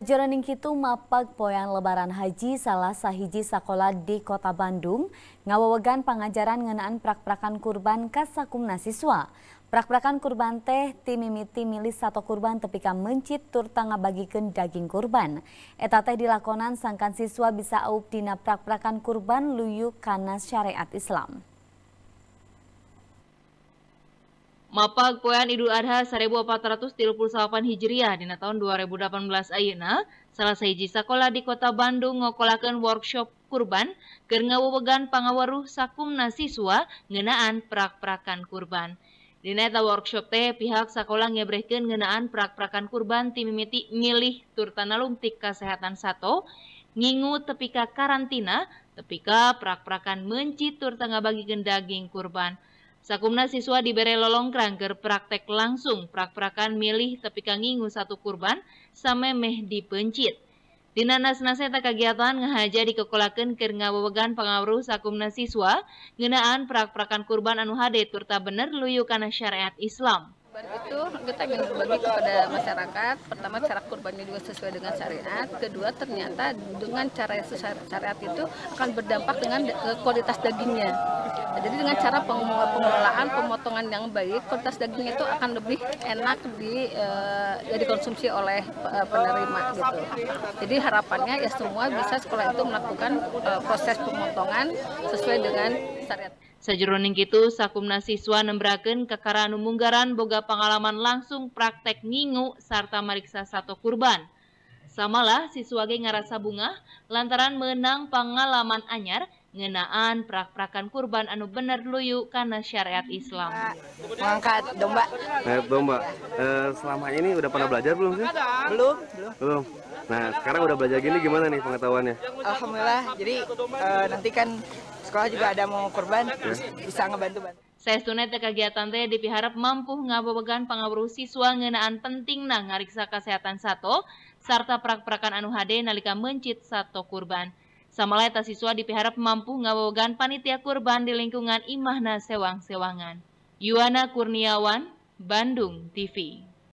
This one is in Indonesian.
Jeraning Kitu mapak poyan lebaran haji salah sahiji sekolah di kota Bandung ngawawegan pengajaran ngenaan prak-prakan kurban kasakumna siswa. Prak-prakan kurban teh timimiti milih satu kurban tepika mencit turta bagikan daging kurban. Eta teh dilakonan sangkan siswa bisa aup dina prak-prakan kurban luyu kana syariat Islam. Mapa Koyan Idul Adha 1438 Hijriah dina tahun 2018 ayeuna salah sahiji sekolah di Kota Bandung ngokolakeun workshop kurban keur ngawewegan pangaweruh sakumna siswa ngeunaan prak-prakan kurban. Dina eta workshop teh pihak sekolah ngebrehkeun ngeunaan prak-prakan kurban timimiti ngilih turtana lumtik kesehatan sato ngingu tepika karantina tepika prak-prakan mencitur tengah bagikan daging kurban. Sakumna siswa diberi lolong kerangker praktek langsung prak-prakan milih tepi kangingu satu kurban sampai meh dipencit. Dina nasnase tak kegiatan ngahaja dikekolakan ke ngawewegan pengaruh sakumna siswa ngenaan prak-prakan kurban anu hade turta bener luyu syariat Islam. Kurban itu kita ingin berbagi kepada masyarakat, pertama cara korbannya juga sesuai dengan syariat. Kedua ternyata dengan cara syariat itu akan berdampak dengan kualitas dagingnya. Jadi dengan cara pengelolaan pemotongan yang baik, kualitas dagingnya itu akan lebih enak di eh, ya dikonsumsi oleh eh, penerima gitu. Jadi harapannya ya semua bisa sekolah itu melakukan eh, proses pemotongan sesuai dengan syariat. Sajeroning itu sakumna siswa nembraken kekaran munggaran boga pengalaman langsung praktek ngingu serta mariksa satu kurban. Samalah si suage ngarasa bunga lantaran menang pengalaman anyar ngenaan prak-prakan kurban anu bener luyu karena syariat Islam. Mangkat domba. Eh, domba. Eh, selama ini udah pernah belajar belum sih? Belum, belum. Belum. Nah, sekarang udah belajar gini gimana nih pengetahuannya? Alhamdulillah. Jadi eh, nanti kan sekolah juga ada mau kurban, ya. bisa ngebantu-bantu. Saestuna teu kegiatan teh dipiharap mampu ngabobogan pangaweruh siswa ngenaan penting pentingna ngariksa kesehatan sato serta prak-prakan anu hade nalika mencit sato kurban. Samalai eta siswa dipiharap mampu ngabobogan panitia kurban di lingkungan imahna sewang-sewangan. Yuwana Kurniawan, Bandung TV.